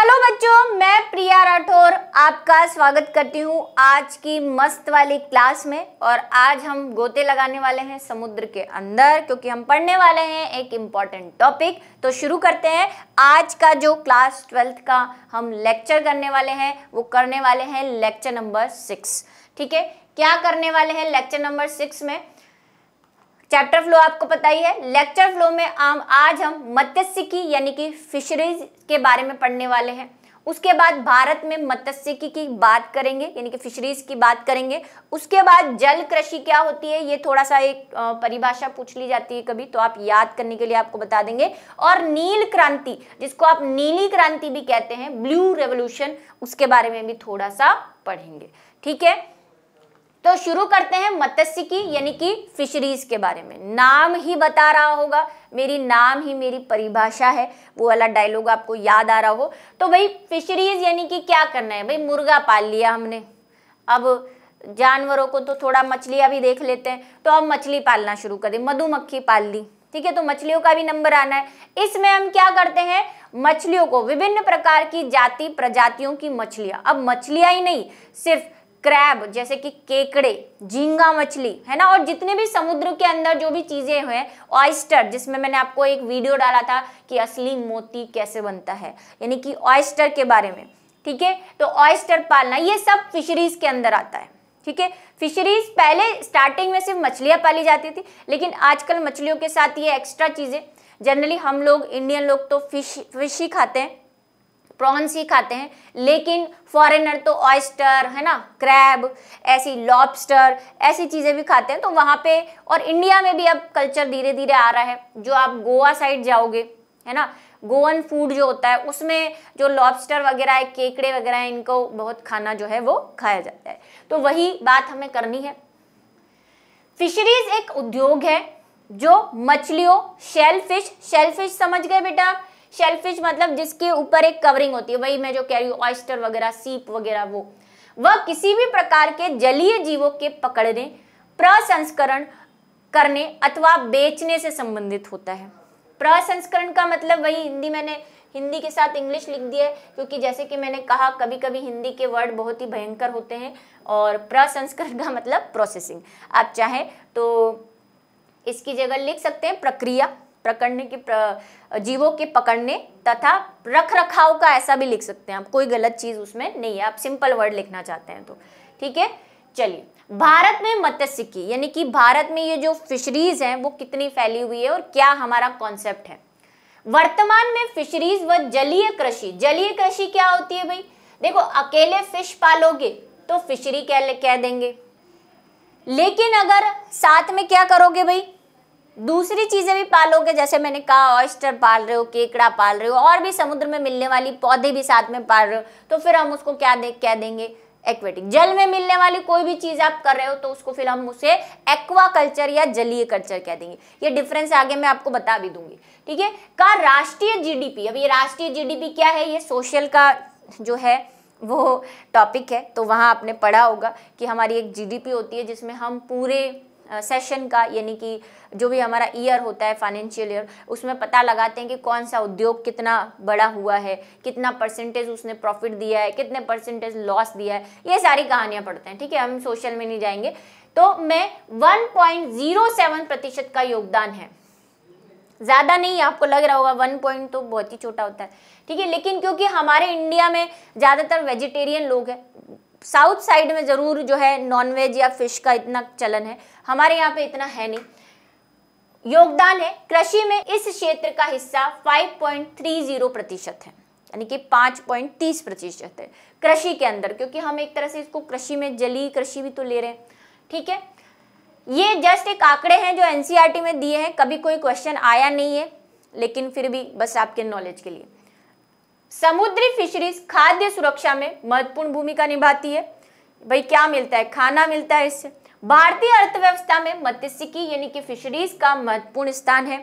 hello बच्चों मैं प्रिया राठौर आपका स्वागत करती हूँ आज की मस्त वाली क्लास में और आज हम गोते लगाने वाले हैं समुद्र के अंदर क्योंकि हम पढ़ने वाले हैं एक इम्पॉर्टेंट टॉपिक तो शुरू करते हैं आज का जो क्लास ट्वेल्थ का हम लेक्चर करने वाले हैं वो करने वाले हैं लेक्चर नंबर सिक्स ठीक है क्या करने वाले हैं लेक्चर नंबर सिक्स में चैप्टर फ्लो आपको पता ही है लेक्चर फ्लो में आम आज हम मत्स्यिकी यानी कि फिशरीज के बारे में पढ़ने वाले हैं उसके बाद भारत में मत्स्यिकी की, की बात करेंगे यानी कि फिशरीज की बात करेंगे उसके बाद जल कृषि क्या होती है ये थोड़ा सा एक परिभाषा पूछ ली जाती है कभी तो आप याद करने के लिए आपको बता देंगे और नील क्रांति जिसको आप नीली क्रांति भी कहते हैं ब्लू रेवोल्यूशन उसके बारे में भी थोड़ा सा पढ़ेंगे ठीक है तो शुरू करते हैं मत्स्य की यानी कि फिशरीज के बारे में नाम ही बता रहा होगा मेरी नाम ही मेरी परिभाषा है वो वाला डायलॉग आपको याद आ रहा हो तो भाई फिशरीज यानी कि क्या करना है भाई मुर्गा पाल लिया हमने अब जानवरों को तो थोड़ा मछलियाँ भी देख लेते हैं तो अब मछली पालना शुरू करें मधुमक्खी पाल ली ठीक है तो मछलियों का भी नंबर आना है इसमें हम क्या करते हैं मछलियों को विभिन्न प्रकार की जाति प्रजातियों की मछलियाँ अब मछलियाँ ही नहीं सिर्फ क्रैब जैसे कि केकड़े झींगा मछली है ना और जितने भी समुद्र के अंदर जो भी चीज़ें हैं ऑयस्टर जिसमें मैंने आपको एक वीडियो डाला था कि असली मोती कैसे बनता है यानी कि ऑयस्टर के बारे में ठीक है तो ऑयस्टर पालना ये सब फिशरीज के अंदर आता है ठीक है फिशरीज पहले स्टार्टिंग में सिर्फ मछलियाँ पाली जाती थी लेकिन आजकल मछलियों के साथ ये एक्स्ट्रा चीज़ें जनरली हम लोग इंडियन लोग तो फिश फिश ही खाते हैं प्रॉन्स ही खाते हैं लेकिन फॉरेनर तो ऑयस्टर है ना क्रैब ऐसी लॉबस्टर ऐसी चीज़ें भी खाते हैं तो वहाँ पे और इंडिया में भी अब कल्चर धीरे धीरे आ रहा है जो आप गोवा साइड जाओगे है ना गोवन फूड जो होता है उसमें जो लॉबस्टर वगैरह है केकड़े वगैरह है इनको बहुत खाना जो है वो खाया जाता है तो वही बात हमें करनी है फिशरीज एक उद्योग है जो मछलियों शेल फिश शेल फिश समझ गए बेटा शेलफिश मतलब जिसके ऊपर एक कवरिंग होती है वही मैं जो कह रही हूँ ऑयस्टर वगैरह सीप वगैरह वो वह किसी भी प्रकार के जलीय जीवों के पकड़ने प्रसंस्करण करने अथवा बेचने से संबंधित होता है प्रसंस्करण का मतलब वही हिंदी मैंने हिंदी के साथ इंग्लिश लिख दिया है क्योंकि जैसे कि मैंने कहा कभी कभी हिंदी के वर्ड बहुत ही भयंकर होते हैं और प्रसंस्करण का मतलब प्रोसेसिंग आप चाहें तो इसकी जगह लिख सकते हैं प्रक्रिया पकड़ने के प्र, जीवों के पकड़ने तथा रख रखाव का ऐसा भी लिख सकते हैं आप कोई गलत चीज़ उसमें नहीं है आप सिंपल वर्ड लिखना चाहते हैं तो ठीक है चलिए भारत में मत्स्य की यानी कि भारत में ये जो फिशरीज हैं वो कितनी फैली हुई है और क्या हमारा कॉन्सेप्ट है वर्तमान में फिशरीज व जलीय कृषि जलीय कृषि क्या होती है भाई देखो अकेले फिश पालोगे तो फिशरी कह कह देंगे लेकिन अगर साथ में क्या करोगे भाई दूसरी चीज़ें भी पालोगे जैसे मैंने कहा ऑयस्टर पाल रहे हो केकड़ा पाल रहे हो और भी समुद्र में मिलने वाली पौधे भी साथ में पाल रहे हो तो फिर हम उसको क्या दे क्या देंगे एक्वेटिक जल में मिलने वाली कोई भी चीज़ आप कर रहे हो तो उसको फिर हम उसे एक्वा कल्चर या जलीय कल्चर कह देंगे ये डिफरेंस आगे मैं आपको बता भी दूंगी ठीक है का राष्ट्रीय जीडीपी अब ये राष्ट्रीय जीडीपी क्या है ये सोशल का जो है वो टॉपिक है तो वहाँ आपने पढ़ा होगा कि हमारी एक जीडीपी होती है जिसमें हम पूरे सेशन का यानी कि जो भी हमारा ईयर होता है फाइनेंशियल ईयर उसमें पता लगाते हैं कि कौन सा उद्योग कितना बड़ा हुआ है कितना परसेंटेज उसने प्रॉफिट दिया है कितने परसेंटेज लॉस दिया है ये सारी कहानियाँ पढ़ते हैं ठीक है हम सोशल में नहीं जाएंगे तो मैं सेवन प्रतिशत का योगदान है ज़्यादा नहीं आपको लग रहा होगा वन पॉइंट तो बहुत ही छोटा होता है ठीक है लेकिन क्योंकि हमारे इंडिया में ज़्यादातर वेजिटेरियन लोग हैं साउथ साइड में ज़रूर जो है नॉनवेज या फिश का इतना चलन है हमारे यहाँ पे इतना है नहीं योगदान है कृषि में इस क्षेत्र का हिस्सा 5.30 प्रतिशत है यानी कि 5.30 प्रतिशत है कृषि के अंदर क्योंकि हम एक तरह से इसको कृषि में जली कृषि भी तो ले रहे हैं ठीक है ये जस्ट एक आंकड़े हैं जो एनसीईआरटी e में दिए हैं कभी कोई क्वेश्चन आया नहीं है लेकिन फिर भी बस आपके नॉलेज के लिए समुद्री फिशरीज खाद्य सुरक्षा में महत्वपूर्ण भूमिका निभाती है भाई क्या मिलता है खाना मिलता है इससे भारतीय अर्थव्यवस्था में मत्स्यिकी यानी कि फिशरीज का महत्वपूर्ण स्थान है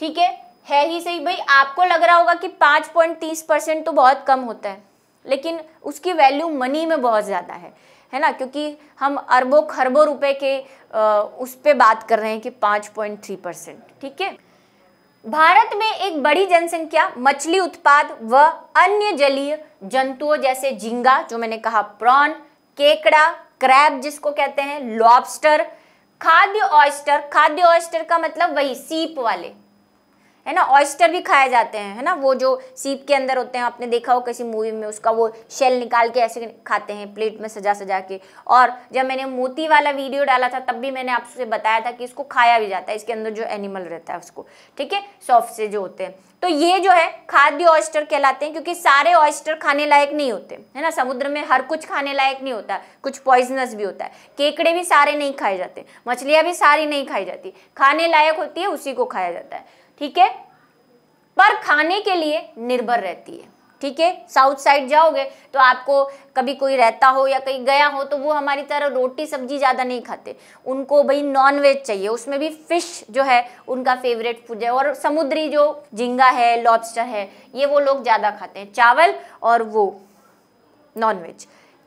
ठीक है है ही सही भाई आपको लग रहा होगा कि पाँच पॉइंट तीस परसेंट तो बहुत कम होता है लेकिन उसकी वैल्यू मनी में बहुत ज़्यादा है है ना क्योंकि हम अरबों खरबों रुपए के आ, उस पर बात कर रहे हैं कि पाँच पॉइंट थ्री परसेंट ठीक है भारत में एक बड़ी जनसंख्या मछली उत्पाद व अन्य जलीय जंतुओं जैसे झींगा जो मैंने कहा प्रॉन केकड़ा क्रैब जिसको कहते हैं लॉबस्टर खाद्य ऑयस्टर खाद्य ऑयस्टर का मतलब वही सीप वाले है ना ऑयस्टर भी खाए जाते हैं है ना वो जो सीप के अंदर होते हैं आपने देखा हो किसी मूवी में उसका वो शेल निकाल के ऐसे खाते हैं प्लेट में सजा सजा के और जब मैंने मोती वाला वीडियो डाला था तब भी मैंने आपसे बताया था कि इसको खाया भी जाता है इसके अंदर जो एनिमल रहता है उसको ठीक है सॉफ्ट से जो होते हैं तो ये जो है खाद्य ऑयस्टर कहलाते हैं क्योंकि सारे ऑयस्टर खाने लायक नहीं होते है ना समुद्र में हर कुछ खाने लायक नहीं होता कुछ पॉइजनस भी होता है केकड़े भी सारे नहीं खाए जाते मछलियाँ भी सारी नहीं खाई जाती खाने लायक होती है उसी को खाया जाता है ठीक है पर खाने के लिए निर्भर रहती है ठीक है साउथ साइड जाओगे तो आपको कभी कोई रहता हो या कहीं गया हो तो वो हमारी तरह रोटी सब्जी ज़्यादा नहीं खाते उनको भाई नॉन वेज चाहिए उसमें भी फिश जो है उनका फेवरेट फूड है और समुद्री जो झींगा है लॉबस्टर है ये वो लोग ज़्यादा खाते हैं चावल और वो नॉन वेज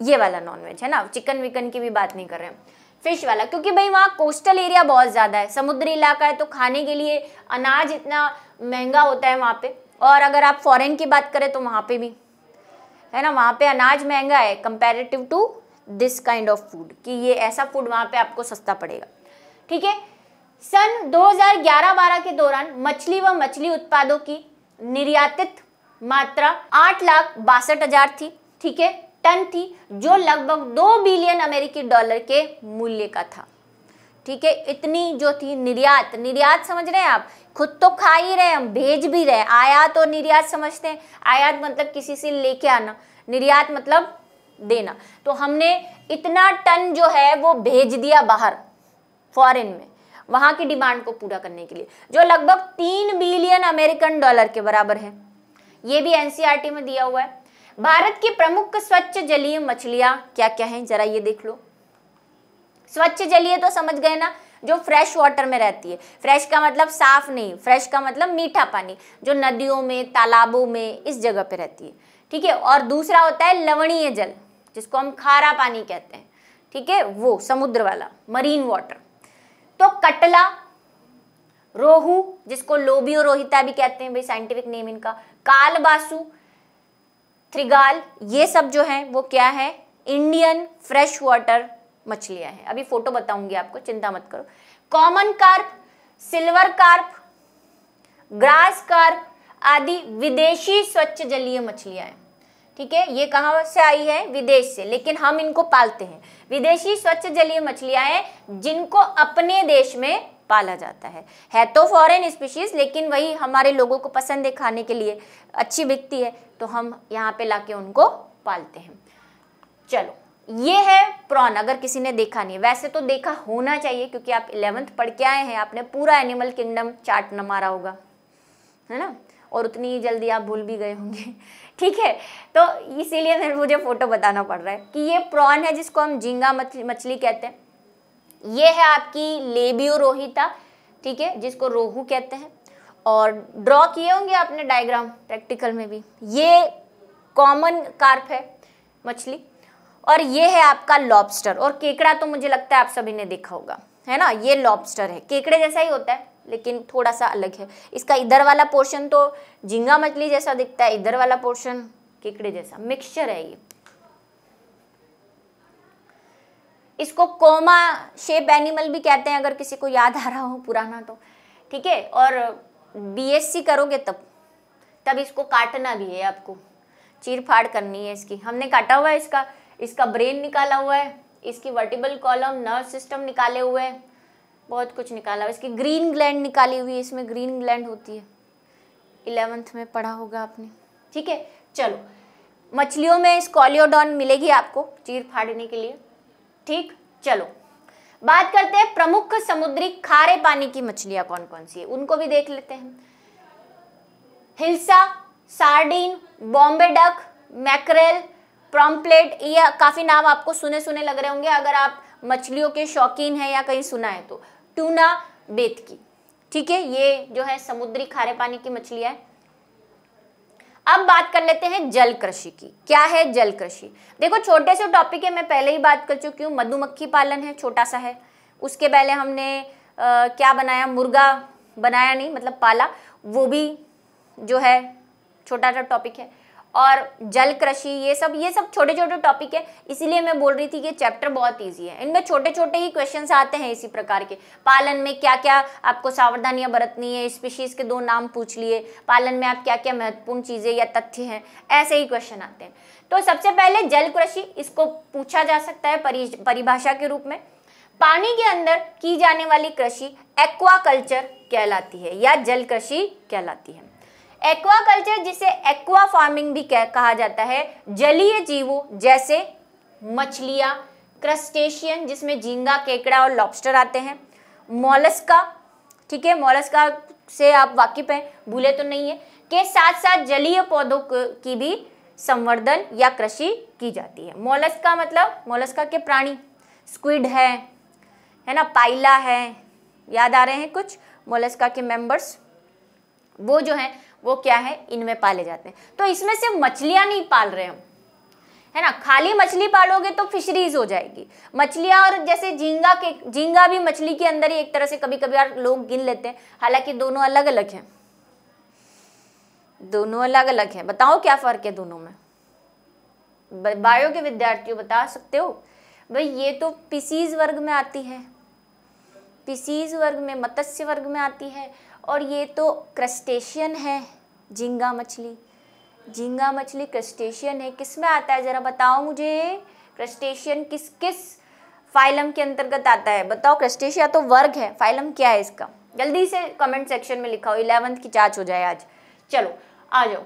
ये वाला नॉन वेज है ना चिकन विकन की भी बात नहीं कर रहे हैं फिश वाला क्योंकि भाई वहाँ कोस्टल एरिया बहुत ज़्यादा है समुद्री इलाका है तो खाने के लिए अनाज इतना महंगा होता है वहाँ पे और अगर आप फॉरेन की बात करें तो वहाँ पे भी है ना वहाँ पे अनाज महंगा है comparative to this kind of food कि ये ऐसा फूड वहाँ पे आपको सस्ता पड़ेगा ठीक है सन 2011-12 के दौरान मछली व मछली उत्पादों की निर्यातित मात्रा आठ लाख बासठ हजार थी ठीक है टन थी जो लगभग दो बिलियन अमेरिकी डॉलर के मूल्य का था ठीक है इतनी जो थी निर्यात निर्यात समझ रहे हैं आप खुद तो खा ही रहे हम भेज भी रहे आयात और निर्यात समझते हैं आयात मतलब किसी से लेके आना निर्यात मतलब देना तो हमने इतना टन जो है वो भेज दिया बाहर फॉरेन में वहां की डिमांड को पूरा करने के लिए जो लगभग तीन बिलियन अमेरिकन डॉलर के बराबर है ये भी एनसीआरटी में दिया हुआ है भारत की प्रमुख स्वच्छ जलीय मछलियां क्या क्या हैं जरा ये देख लो स्वच्छ जलीय तो समझ गए ना जो फ्रेश वाटर में रहती है फ्रेश का मतलब साफ नहीं फ्रेश का मतलब मीठा पानी जो नदियों में तालाबों में इस जगह पे रहती है ठीक है और दूसरा होता है लवणीय जल जिसको हम खारा पानी कहते हैं ठीक है वो समुद्र वाला मरीन वाटर तो कटला रोहू जिसको लोबियो रोहिता भी कहते हैं भाई साइंटिफिक नेम इनका कालबासु थ्रिगाल ये सब जो है वो क्या है इंडियन फ्रेश वाटर मछलियां हैं अभी फोटो बताऊंगी आपको चिंता मत करो common carp silver carp grass carp आदि विदेशी स्वच्छ जलीय मछलियां हैं ठीक है ये कहाँ से आई है विदेश से लेकिन हम इनको पालते हैं विदेशी स्वच्छ जलीय मछलियां हैं जिनको अपने देश में पाला जाता है है तो फॉरेन स्पीशीज़ लेकिन वही हमारे लोगों को पसंद है खाने के लिए अच्छी बिकती है तो हम यहाँ पे लाके उनको पालते हैं चलो ये है प्रॉन अगर किसी ने देखा नहीं वैसे तो देखा होना चाहिए क्योंकि आप इलेवंथ पढ़ के आए हैं आपने पूरा एनिमल किंगडम चार्ट न मारा होगा है ना और उतनी ही जल्दी आप भूल भी गए होंगे ठीक है तो इसीलिए मुझे फ़ोटो बताना पड़ रहा है कि ये प्रॉन है जिसको हम झींगा मछली कहते हैं ये है आपकी लेबियो रोहिता ठीक है जिसको रोहू कहते हैं और ड्रॉ किए होंगे आपने डायग्राम प्रैक्टिकल में भी ये कॉमन कार्प है मछली और ये है आपका लॉबस्टर और केकड़ा तो मुझे लगता है आप सभी ने देखा होगा है ना ये लॉबस्टर है केकड़े जैसा ही होता है लेकिन थोड़ा सा अलग है इसका इधर वाला पोर्शन तो झींगा मछली जैसा दिखता है इधर वाला पोर्शन केकड़े जैसा मिक्सचर है ये इसको कोमा शेप एनिमल भी कहते हैं अगर किसी को याद आ रहा हो पुराना तो ठीक है और बीएससी करोगे तब तब इसको काटना भी है आपको चीर फाड़ करनी है इसकी हमने काटा हुआ है इसका इसका ब्रेन निकाला हुआ है इसकी वर्टिबल कॉलम नर्व सिस्टम निकाले हुए हैं बहुत कुछ निकाला हुआ इसकी ग्रीन ग्लैंड निकाली हुई है इसमें ग्रीन ग्लैंड होती है इलेवंथ में पढ़ा होगा आपने ठीक है चलो मछलियों में स्कॉलियोडॉन मिलेगी आपको चीर फाड़ने के लिए ठीक चलो बात करते हैं प्रमुख समुद्री खारे पानी की मछलियां कौन कौन सी है उनको भी देख लेते हैं hilsa sardine Bombay duck mackerel pomfret ये काफ़ी नाम आपको सुने सुने लग रहे होंगे अगर आप मछलियों के शौकीन हैं या कहीं सुना है तो टूना बेतकी ठीक है ये जो है समुद्री खारे पानी की मछलियां है अब बात कर लेते हैं जल कृषि की क्या है जल कृषि देखो छोटे से टॉपिक है मैं पहले ही बात कर चुकी हूँ मधुमक्खी पालन है छोटा सा है उसके पहले हमने आ, क्या बनाया मुर्गा बनाया नहीं मतलब पाला वो भी जो है छोटा सा टॉपिक है और जल कृषि ये सब ये सब छोटे छोटे टॉपिक है इसीलिए मैं बोल रही थी कि चैप्टर बहुत ईजी है इनमें छोटे छोटे ही क्वेश्चन आते हैं इसी प्रकार के पालन में क्या क्या आपको सावधानियां बरतनी है स्पीशीज के दो नाम पूछ लिए पालन में आप क्या क्या महत्वपूर्ण चीज़ें या तथ्य हैं ऐसे ही क्वेश्चन आते हैं तो सबसे पहले जल कृषि इसको पूछा जा सकता है परिभाषा के रूप में पानी के अंदर की जाने वाली कृषि एक्वाकल्चर कहलाती है या जल कृषि कहलाती है एक्वा कल्चर जिसे एक्वा फार्मिंग भी कहा जाता है जलीय जीवों जैसे मछलियाँ क्रस्टेशियन जिसमें झींगा केकड़ा और लॉबस्टर आते हैं मोलस्का ठीक है मोलस्का से आप वाकिफ हैं भूले तो नहीं है के साथ साथ जलीय पौधों की भी संवर्धन या कृषि की जाती है मोलस्का मतलब मोलस्का के प्राणी स्क्विड है है ना पाइला है याद आ रहे हैं कुछ मोलस्का के मेंबर्स वो जो हैं वो क्या है इनमें पाले जाते हैं तो इसमें से मछलियां नहीं पाल रहे हम है ना खाली मछली पालोगे तो फिशरीज हो जाएगी मछलियां और जैसे झींगा के झींगा भी मछली के अंदर ही एक तरह से कभी कभी लोग गिन लेते हैं हालांकि दोनों अलग अलग हैं दोनों अलग अलग हैं बताओ क्या फ़र्क है दोनों में बायो के विद्यार्थियों बता सकते हो भाई ये तो पिसीज वर्ग में आती है पिसीज वर्ग में मत्स्य वर्ग में आती है और ये तो क्रस्टेशियन है झींगा मछली झींगा मछली क्रस्टेशियन है किस में आता है ज़रा बताओ मुझे क्रस्टेशियन किस किस फाइलम के अंतर्गत आता है बताओ क्रस्टेशिया तो वर्ग है फाइलम क्या है इसका जल्दी से कमेंट सेक्शन में लिखा इलेवंथ की जांच हो जाए आज चलो आ जाओ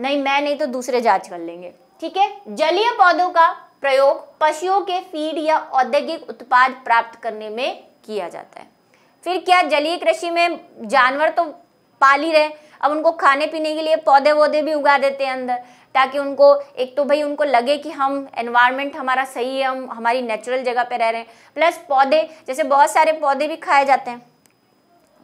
नहीं मैं नहीं तो दूसरे जांच कर लेंगे ठीक है जलीय पौधों का प्रयोग पशुओं के फीड या औद्योगिक उत्पाद प्राप्त करने में किया जाता है फिर क्या जलीय कृषि में जानवर तो पाल ही रहे अब उनको खाने पीने के लिए पौधे वौधे भी उगा देते हैं अंदर ताकि उनको एक तो भाई उनको लगे कि हम एनवायरनमेंट हमारा सही है हम हमारी नेचुरल जगह पे रह रहे हैं प्लस पौधे जैसे बहुत सारे पौधे भी खाए जाते हैं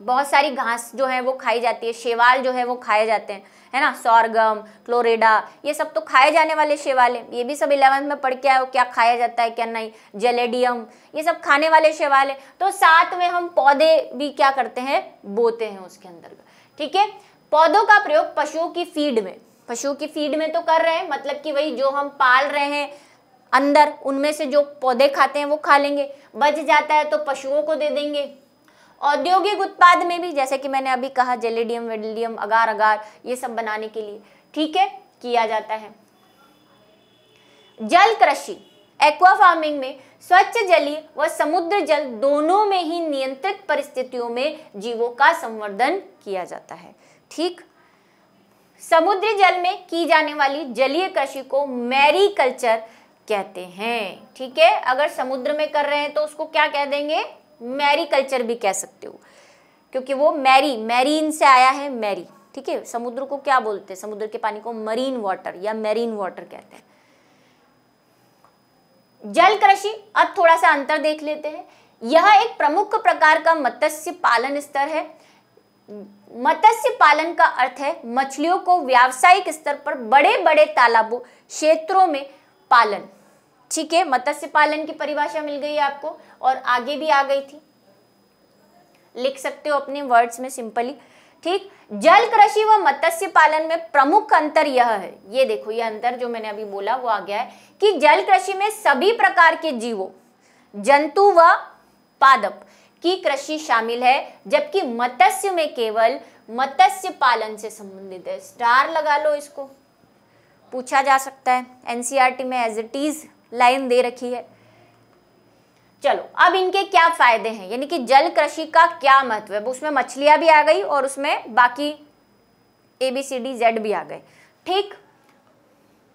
बहुत सारी घास जो है वो खाई जाती है शेवाल जो है वो खाए जाते हैं है ना सौरगम क्लोरेडा ये सब तो खाए जाने वाले शेवाल हैं ये भी सब इलेवंथ में पढ़ के आए हो क्या खाया जाता है क्या नहीं जेलेडियम ये सब खाने वाले शेवाल हैं तो साथ में हम पौधे भी क्या करते हैं बोते हैं उसके अंदर ठीक है पौधों का प्रयोग पशुओं की फीड में पशुओं की फीड में तो कर रहे हैं मतलब कि वही जो हम पाल रहे हैं अंदर उनमें से जो पौधे खाते हैं वो खा लेंगे बच जाता है तो पशुओं को दे देंगे औद्योगिक उत्पाद में भी जैसे कि मैंने अभी कहा जेलेडियम वेडियम अगार अगार ये सब बनाने के लिए ठीक है किया जाता है जल कृषि एक्वा फार्मिंग में स्वच्छ जलीय व समुद्र जल दोनों में ही नियंत्रित परिस्थितियों में जीवों का संवर्धन किया जाता है ठीक समुद्री जल में की जाने वाली जलीय कृषि को मैरी कल्चर कहते हैं ठीक है अगर समुद्र में कर रहे हैं तो उसको क्या कह देंगे मैरी कल्चर भी कह सकते हो क्योंकि वो मैरी मैरीन से आया है मैरी ठीक है समुद्र को क्या बोलते हैं समुद्र के पानी को मरीन वाटर या मैरीन वाटर कहते हैं जल कृषि अब थोड़ा सा अंतर देख लेते हैं यह एक प्रमुख प्रकार का मत्स्य पालन स्तर है मत्स्य पालन का अर्थ है मछलियों को व्यावसायिक स्तर पर बड़े बड़े तालाबों क्षेत्रों में पालन ठीक है मत्स्य पालन की परिभाषा मिल गई आपको और आगे भी आ गई थी लिख सकते हो अपने वर्ड्स में सिंपली ठीक जल कृषि व मत्स्य पालन में प्रमुख अंतर यह है ये देखो ये अंतर जो मैंने अभी बोला वो आ गया है कि जल कृषि में सभी प्रकार के जीवों जंतु व पादप की कृषि शामिल है जबकि मत्स्य में केवल मत्स्य पालन से संबंधित है स्टार लगा लो इसको पूछा जा सकता है एनसीईआरटी में एज इट इज लाइन दे रखी है चलो अब इनके क्या फायदे हैं यानी कि जल कृषि का क्या महत्व है उसमें मछलियां भी आ गई और उसमें बाकी A B C D Z भी आ गए ठीक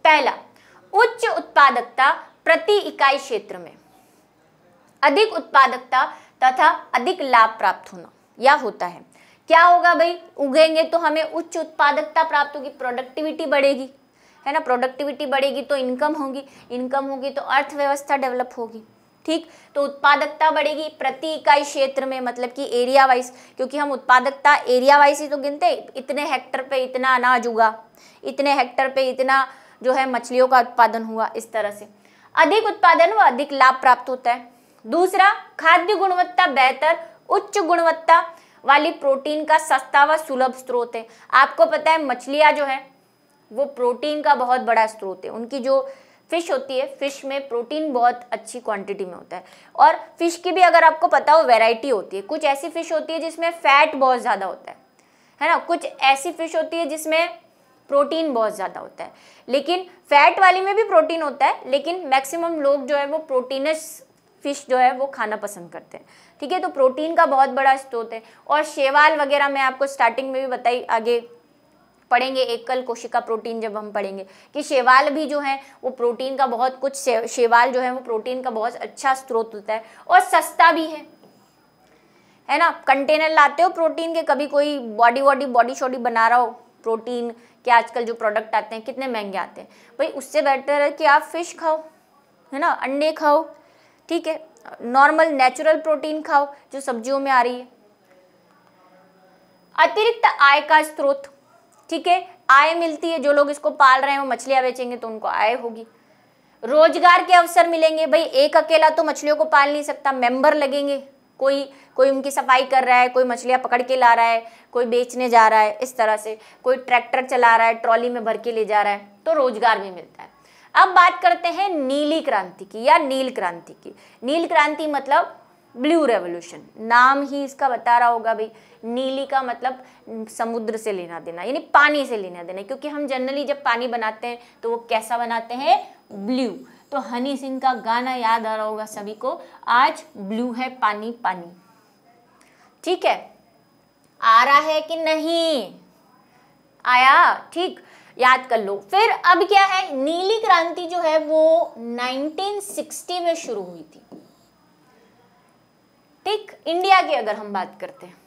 पहला उच्च उत्पादकता प्रति इकाई क्षेत्र में अधिक उत्पादकता तथा अधिक लाभ प्राप्त होना या होता है क्या होगा भाई उगेंगे तो हमें उच्च उत्पादकता प्राप्त होगी प्रोडक्टिविटी बढ़ेगी है ना प्रोडक्टिविटी बढ़ेगी तो इनकम होगी इनकम होगी तो अर्थव्यवस्था डेवलप होगी ठीक तो उत्पादकता बढ़ेगी प्रति इकाई क्षेत्र में मतलब कि एरिया वाइज क्योंकि हम उत्पादकता एरिया वाइज ही तो गिनते इतने हेक्टर पे इतना अनाज उगा इतने हेक्टर पे इतना जो है मछलियों का उत्पादन हुआ इस तरह से अधिक उत्पादन व अधिक लाभ प्राप्त होता है दूसरा खाद्य गुणवत्ता बेहतर उच्च गुणवत्ता वाली प्रोटीन का सस्ता व सुलभ स्रोत है आपको पता है मछलियाँ जो है वो प्रोटीन का बहुत बड़ा स्रोत है उनकी जो फिश होती है फिश में प्रोटीन बहुत अच्छी क्वांटिटी में होता है और फिश की भी अगर आपको पता हो वैरायटी होती है कुछ ऐसी फिश होती है जिसमें फैट बहुत ज़्यादा होता है है ना कुछ ऐसी फिश होती है जिसमें प्रोटीन बहुत ज़्यादा होता है लेकिन फैट वाली में भी प्रोटीन होता है लेकिन मैक्सिमम लोग जो है वो प्रोटीनस फिश जो है वो खाना पसंद करते हैं ठीक है तो प्रोटीन का बहुत बड़ा स्रोत है और शेवाल वगैरह मैं आपको स्टार्टिंग में भी बताई आगे पढ़ेंगे एकल कोशिका प्रोटीन जब हम पढ़ेंगे कि शेवाल भी जो है वो प्रोटीन का बहुत कुछ शेवाल जो है वो प्रोटीन का बहुत अच्छा स्रोत होता है और सस्ता भी है है ना कंटेनर लाते हो प्रोटीन के कभी कोई बॉडी वॉडी बॉडी शॉडी बना रहा हो प्रोटीन के आजकल जो प्रोडक्ट आते हैं कितने महंगे आते हैं भाई उससे बेटर है कि आप फिश खाओ है ना अंडे खाओ ठीक है नॉर्मल नेचुरल प्रोटीन खाओ जो सब्जियों में आ रही है अतिरिक्त आय का स्रोत ठीक है आय मिलती है जो लोग इसको पाल रहे हैं वो मछलियां बेचेंगे तो उनको आय होगी रोजगार के अवसर मिलेंगे भाई एक अकेला तो मछलियों को पाल नहीं सकता मेंबर लगेंगे कोई कोई उनकी सफाई कर रहा है कोई मछलियां पकड़ के ला रहा है कोई बेचने जा रहा है इस तरह से कोई ट्रैक्टर चला रहा है ट्रॉली में भर के ले जा रहा है तो रोजगार भी मिलता है अब बात करते हैं नीली क्रांति की या नील क्रांति की नील क्रांति मतलब ब्लू रेवोल्यूशन नाम ही इसका बता रहा होगा भाई नीली का मतलब समुद्र से लेना देना यानी पानी से लेना देना क्योंकि हम जनरली जब पानी बनाते हैं तो वो कैसा बनाते हैं ब्लू तो हनी सिंह का गाना याद आ रहा होगा सभी को आज ब्लू है पानी पानी ठीक है आ रहा है कि नहीं आया ठीक याद कर लो फिर अब क्या है नीली क्रांति जो है वो 1960 में शुरू हुई थी ठीक इंडिया की अगर हम बात करते हैं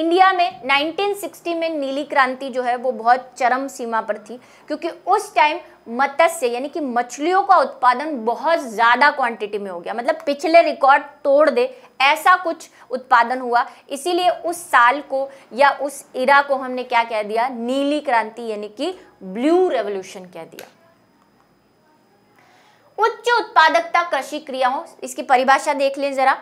इंडिया में 1960 में नीली क्रांति जो है वो बहुत चरम सीमा पर थी क्योंकि उस टाइम मत्स्य यानी कि मछलियों का उत्पादन बहुत ज़्यादा क्वांटिटी में हो गया मतलब पिछले रिकॉर्ड तोड़ दे ऐसा कुछ उत्पादन हुआ इसीलिए उस साल को या उस इरा को हमने क्या कह दिया नीली क्रांति यानी कि ब्लू रेवोल्यूशन कह दिया उच्च उत्पादकता कृषि क्रियाओं इसकी परिभाषा देख लें जरा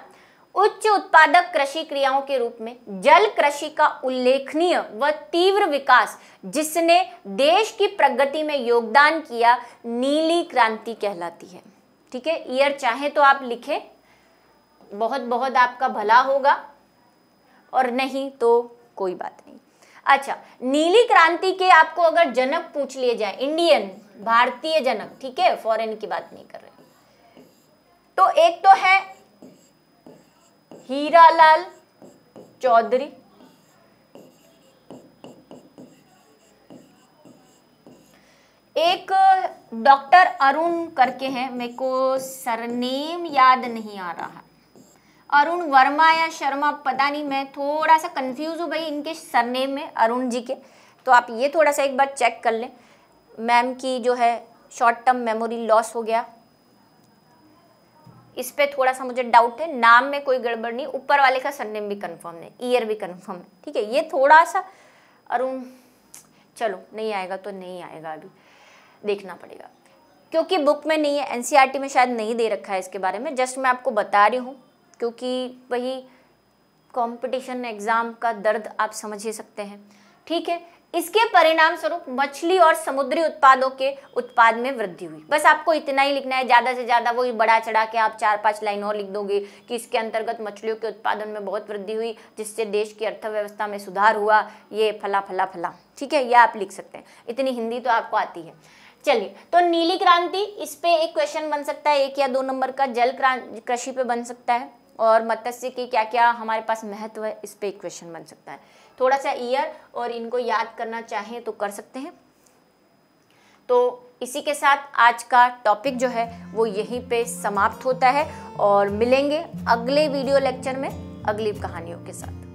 उच्च उत्पादक कृषि क्रियाओं के रूप में जल कृषि का उल्लेखनीय व तीव्र विकास जिसने देश की प्रगति में योगदान किया नीली क्रांति कहलाती है ठीक है ईयर चाहे तो आप लिखें बहुत बहुत आपका भला होगा और नहीं तो कोई बात नहीं अच्छा नीली क्रांति के आपको अगर जनक पूछ लिए जाए इंडियन भारतीय जनक ठीक है फॉरेन की बात नहीं कर रहे तो एक तो है हीरालाल चौधरी एक डॉक्टर अरुण करके हैं मेरे को सरनेम याद नहीं आ रहा अरुण वर्मा या शर्मा पता नहीं मैं थोड़ा सा कंफ्यूज हूँ भाई इनके सरनेम में अरुण जी के तो आप ये थोड़ा सा एक बार चेक कर लें मैम की जो है शॉर्ट टर्म मेमोरी लॉस हो गया इस पर थोड़ा सा मुझे डाउट है नाम में कोई गड़बड़ नहीं ऊपर वाले का सरनेम भी कन्फर्म है ईयर भी कन्फर्म है ठीक है ये थोड़ा सा अरुण चलो नहीं आएगा तो नहीं आएगा अभी देखना पड़ेगा क्योंकि बुक में नहीं है एनसीईआरटी e में शायद नहीं दे रखा है इसके बारे में जस्ट मैं आपको बता रही हूँ क्योंकि वही कंपटीशन एग्ज़ाम का दर्द आप समझ ही सकते हैं ठीक है इसके परिणाम स्वरूप मछली और समुद्री उत्पादों के उत्पाद में वृद्धि हुई बस आपको इतना ही लिखना है ज़्यादा से ज़्यादा वो बड़ा चढ़ा के आप चार पांच लाइन और लिख दोगे कि इसके अंतर्गत मछलियों के उत्पादन में बहुत वृद्धि हुई जिससे देश की अर्थव्यवस्था में सुधार हुआ ये फला फला फला ठीक है यह आप लिख सकते हैं इतनी हिंदी तो आपको आती है चलिए तो नीली क्रांति इस पे एक क्वेश्चन बन सकता है एक या दो नंबर का जल क्रांति कृषि पे बन सकता है और मत्स्य के क्या क्या हमारे पास महत्व है इस पे एक क्वेश्चन बन सकता है थोड़ा सा ईयर और इनको याद करना चाहें तो कर सकते हैं तो इसी के साथ आज का टॉपिक जो है वो यहीं पे समाप्त होता है और मिलेंगे अगले वीडियो लेक्चर में अगली कहानियों के साथ